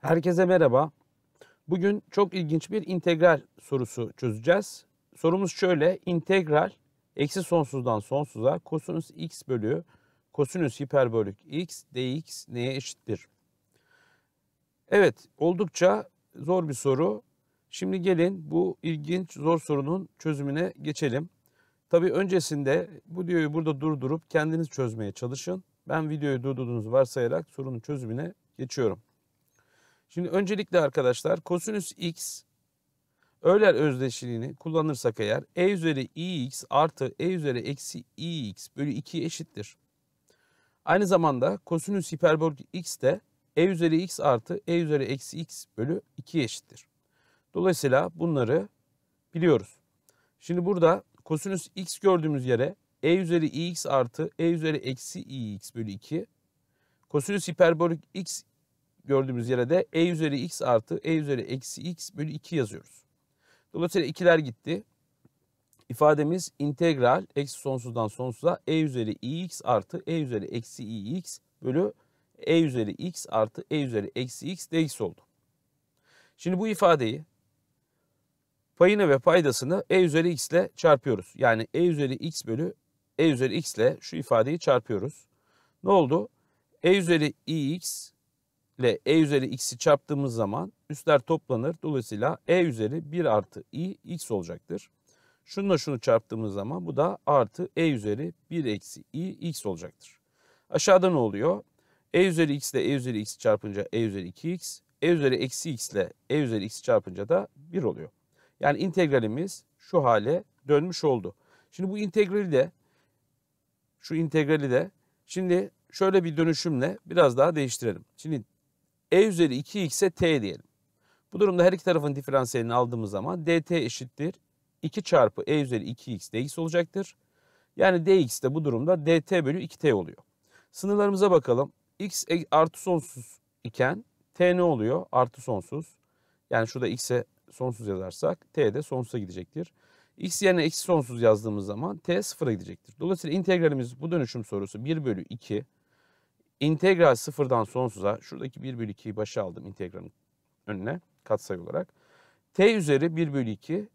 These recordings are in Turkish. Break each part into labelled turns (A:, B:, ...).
A: Herkese merhaba. Bugün çok ilginç bir integral sorusu çözeceğiz. Sorumuz şöyle. İntegral eksi sonsuzdan sonsuza kosinüs x bölü kosinüs hiperbolik x dx neye eşittir? Evet oldukça zor bir soru. Şimdi gelin bu ilginç zor sorunun çözümüne geçelim. Tabii öncesinde bu videoyu burada durdurup kendiniz çözmeye çalışın. Ben videoyu durdurduğunuzu varsayarak sorunun çözümüne geçiyorum. Şimdi öncelikle arkadaşlar kosinüs x Euler özdeşliğini kullanırsak eğer e üzeri ix artı e üzeri eksi ix bölü 2 eşittir. Aynı zamanda kosinüs hiperbolik x de e üzeri x artı e üzeri eksi x bölü 2 eşittir. Dolayısıyla bunları biliyoruz. Şimdi burada kosinüs x gördüğümüz yere e üzeri ix artı e üzeri eksi ix bölü 2. Kosinüs hiperbolik x gördüğümüz yere de e üzeri x artı e üzeri eksi x bölü 2 yazıyoruz. Dolayısıyla ikiler gitti. İfademiz integral eksi sonsuzdan sonsuza e üzeri x artı e üzeri eksi x bölü e üzeri x artı e üzeri eksi x dx oldu. Şimdi bu ifadeyi payını ve paydasını e üzeri x ile çarpıyoruz. Yani e üzeri x bölü e üzeri x ile şu ifadeyi çarpıyoruz. Ne oldu? e üzeri x ile e üzeri x'i çarptığımız zaman üstler toplanır. Dolayısıyla e üzeri 1 artı i x olacaktır. Şununla şunu çarptığımız zaman bu da artı e üzeri 1 eksi i x olacaktır. Aşağıda ne oluyor? e üzeri x ile e üzeri x çarpınca e üzeri 2x, e üzeri eksi x ile e üzeri x çarpınca da 1 oluyor. Yani integralimiz şu hale dönmüş oldu. Şimdi bu integrali de şu integrali de şimdi şöyle bir dönüşümle biraz daha değiştirelim. Şimdi e üzeri 2x'e t diyelim. Bu durumda her iki tarafın diferansiyelini aldığımız zaman dt eşittir 2 çarpı e üzeri 2x dx olacaktır. Yani dx de bu durumda dt bölü 2t oluyor. Sınırlarımıza bakalım. x e artı sonsuz iken t ne oluyor? Artı sonsuz. Yani şurada x'e sonsuz yazarsak t de sonsuza gidecektir. x yerine eksi sonsuz yazdığımız zaman t sıfıra gidecektir. Dolayısıyla integralimiz bu dönüşüm sorusu 1 bölü 2 integral sıfırdan sonsuza şuradaki 1 bölü 2'yi başa aldım integralın önüne katsayı olarak. T üzeri 1 bölü 2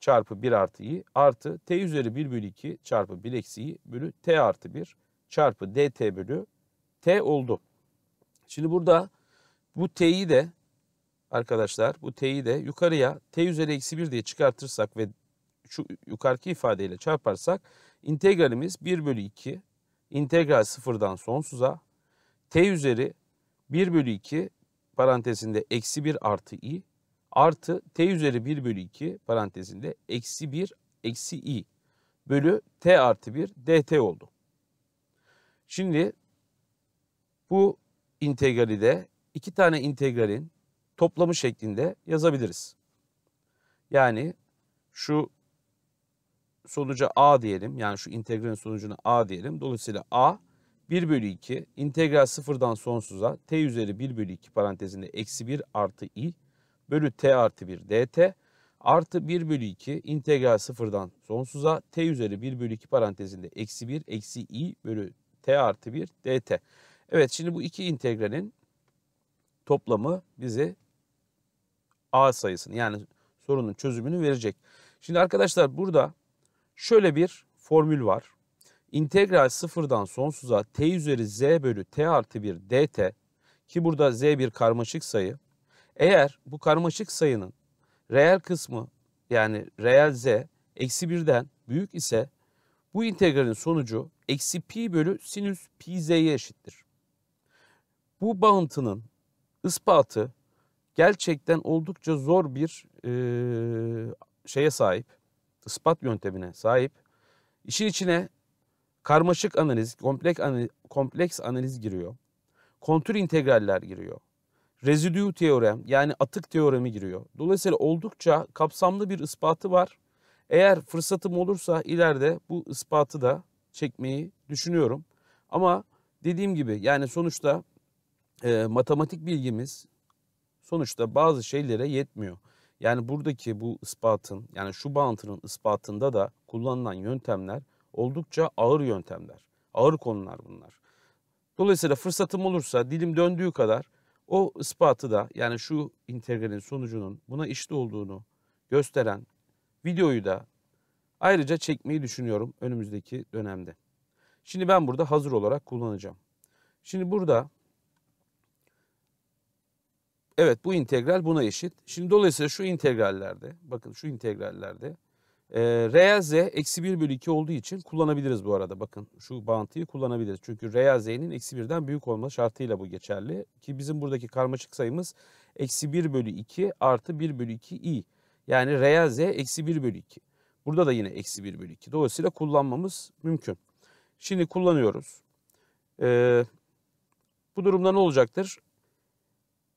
A: çarpı 1 artı i artı t üzeri 1 bölü 2 çarpı 1 eksi i bölü t artı 1 çarpı dt bölü t oldu. Şimdi burada bu t'yi de arkadaşlar bu t'yi de yukarıya t üzeri eksi 1 diye çıkartırsak ve şu yukarıki ifadeyle çarparsak integralimiz 1 bölü 2 integral sıfırdan sonsuza t üzeri 1 bölü 2 parantezinde eksi 1 artı i artı t üzeri 1 bölü 2 parantezinde eksi 1 eksi i bölü t artı 1 dt oldu. Şimdi bu integrali de iki tane integralin toplamı şeklinde yazabiliriz. Yani şu sonuca A diyelim. Yani şu integralin sonucuna A diyelim. Dolayısıyla A 1 bölü 2 integral sıfırdan sonsuza t üzeri 1 bölü 2 parantezinde eksi 1 artı i bölü t artı 1 dt artı 1 bölü 2 integral sıfırdan sonsuza t üzeri 1 bölü 2 parantezinde eksi 1 eksi i bölü t artı 1 dt. Evet şimdi bu iki integralin toplamı bize a sayısını yani sorunun çözümünü verecek. Şimdi arkadaşlar burada Şöyle bir formül var. İntegral sıfırdan sonsuza t üzeri z bölü t artı 1 dt ki burada z bir karmaşık sayı. Eğer bu karmaşık sayının reel kısmı yani reel z eksi 1'den büyük ise bu integralin sonucu eksi pi bölü sinüs pi z'ye eşittir. Bu bağıntının ispatı gerçekten oldukça zor bir e, şeye sahip, ispat yöntemine sahip. işin içine karmaşık analiz, kompleks analiz, kompleks analiz giriyor. Kontür integraller giriyor. Rezidü teorem yani atık teoremi giriyor. Dolayısıyla oldukça kapsamlı bir ispatı var. Eğer fırsatım olursa ileride bu ispatı da çekmeyi düşünüyorum. Ama dediğim gibi yani sonuçta e, matematik bilgimiz sonuçta bazı şeylere yetmiyor. Yani buradaki bu ispatın yani şu bağıntının ispatında da kullanılan yöntemler oldukça ağır yöntemler. Ağır konular bunlar. Dolayısıyla fırsatım olursa dilim döndüğü kadar o ispatı da yani şu integralin sonucunun buna işte olduğunu gösteren videoyu da ayrıca çekmeyi düşünüyorum önümüzdeki dönemde. Şimdi ben burada hazır olarak kullanacağım. Şimdi burada Evet bu integral buna eşit. Şimdi dolayısıyla şu integrallerde bakın şu integrallerde e, reel z eksi 1 bölü 2 olduğu için kullanabiliriz bu arada. Bakın şu bağıntıyı kullanabiliriz. Çünkü reel z'nin eksi 1'den büyük olması şartıyla bu geçerli. Ki bizim buradaki karmaşık sayımız eksi 1 bölü 2 artı 1 bölü 2 i. Yani reel z eksi 1 bölü 2. Burada da yine eksi 1 bölü 2. Dolayısıyla kullanmamız mümkün. Şimdi kullanıyoruz. Ee, bu durumda ne olacaktır?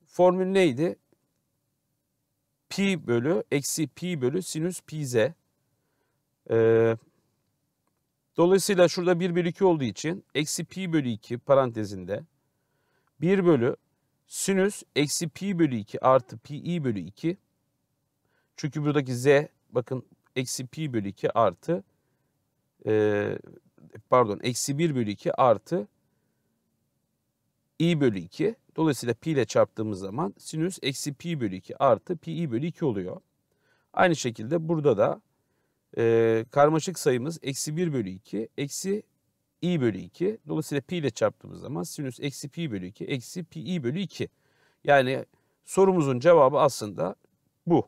A: formül neydi? Pi bölü eksi pi bölü sinüs pi z. Ee, dolayısıyla şurada 1 bölü 2 olduğu için eksi pi bölü 2 parantezinde 1 bölü sinüs eksi pi bölü 2 artı pi i bölü 2. Çünkü buradaki z bakın eksi pi bölü 2 artı e, pardon eksi 1 bölü 2 artı i bölü 2. Dolayısıyla pi ile çarptığımız zaman sinüs eksi pi bölü 2 artı pi i bölü 2 oluyor. Aynı şekilde burada da e, karmaşık sayımız eksi 1 bölü 2 eksi i bölü 2. Dolayısıyla pi ile çarptığımız zaman sinüs eksi pi bölü 2 eksi pi i bölü 2. Yani sorumuzun cevabı aslında bu.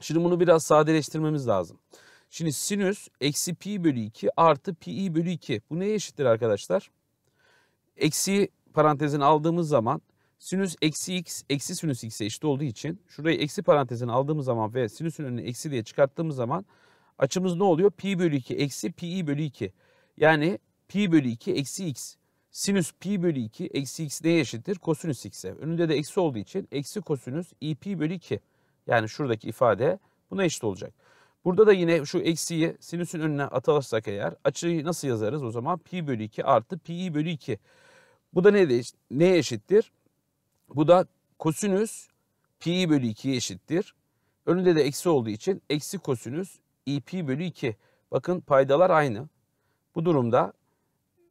A: Şimdi bunu biraz sadeleştirmemiz lazım. Şimdi sinüs eksi pi bölü 2 artı pi i bölü 2. Bu neye eşittir arkadaşlar? Eksi parantezini aldığımız zaman sinüs eksi x eksi sinüs x'e eşit olduğu için şurayı eksi parantezini aldığımız zaman ve sinüsün önüne eksi diye çıkarttığımız zaman açımız ne oluyor? Pi bölü 2 eksi pi bölü 2. Yani pi bölü 2 eksi x. Sinüs pi bölü 2 eksi x neye eşittir? Kosinüs x'e. Önünde de eksi olduğu için eksi kosinüs i pi bölü 2. Yani şuradaki ifade buna eşit olacak. Burada da yine şu eksiyi sinüsün önüne atarsak eğer açıyı nasıl yazarız o zaman pi bölü 2 artı pi bölü 2. Bu da ne, neye eşittir? Bu da kosinüs pi bölü 2'ye eşittir. Önünde de eksi olduğu için eksi kosinüs i pi bölü 2. Bakın paydalar aynı. Bu durumda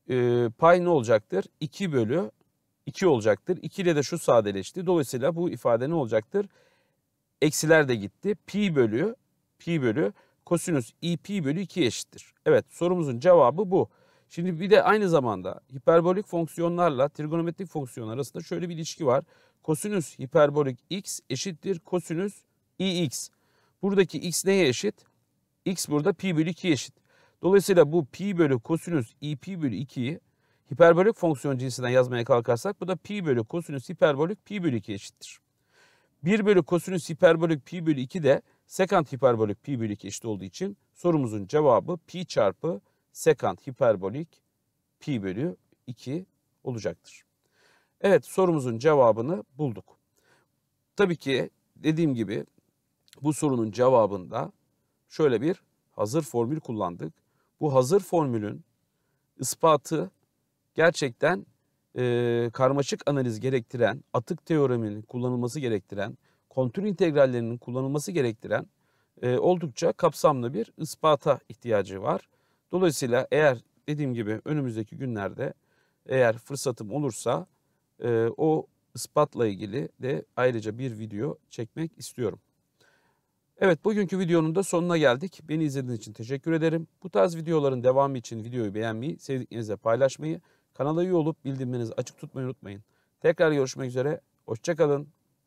A: e, pay ne olacaktır? 2 bölü 2 olacaktır. 2 ile de şu sadeleşti. Dolayısıyla bu ifade ne olacaktır? Eksiler de gitti. Pi bölü pi bölü kosinüs i pi bölü 2 eşittir. Evet sorumuzun cevabı bu. Şimdi bir de aynı zamanda hiperbolik fonksiyonlarla trigonometrik fonksiyonlar arasında şöyle bir ilişki var. Kosinüs hiperbolik x eşittir kosinüs ix. Buradaki x neye eşit? x burada pi bölü 2 eşit. Dolayısıyla bu pi bölü kosinüs i pi bölü 2'yi hiperbolik fonksiyon cinsinden yazmaya kalkarsak bu da pi bölü kosinüs hiperbolik pi bölü 2 eşittir. 1 bölü kosinüs hiperbolik pi bölü 2 de sekant hiperbolik pi bölü 2 eşit olduğu için sorumuzun cevabı pi çarpı sekant hiperbolik pi bölü 2 olacaktır. Evet sorumuzun cevabını bulduk. Tabii ki dediğim gibi bu sorunun cevabında şöyle bir hazır formül kullandık. Bu hazır formülün ispatı gerçekten e, karmaşık analiz gerektiren, atık teoreminin kullanılması gerektiren, kontür integrallerinin kullanılması gerektiren e, oldukça kapsamlı bir ispata ihtiyacı var. Dolayısıyla eğer dediğim gibi önümüzdeki günlerde eğer fırsatım olursa e, o ispatla ilgili de ayrıca bir video çekmek istiyorum. Evet bugünkü videonun da sonuna geldik. Beni izlediğiniz için teşekkür ederim. Bu tarz videoların devamı için videoyu beğenmeyi, sevdiklerinizle paylaşmayı, kanala üye olup bildirimlerinizi açık tutmayı unutmayın. Tekrar görüşmek üzere, hoşçakalın.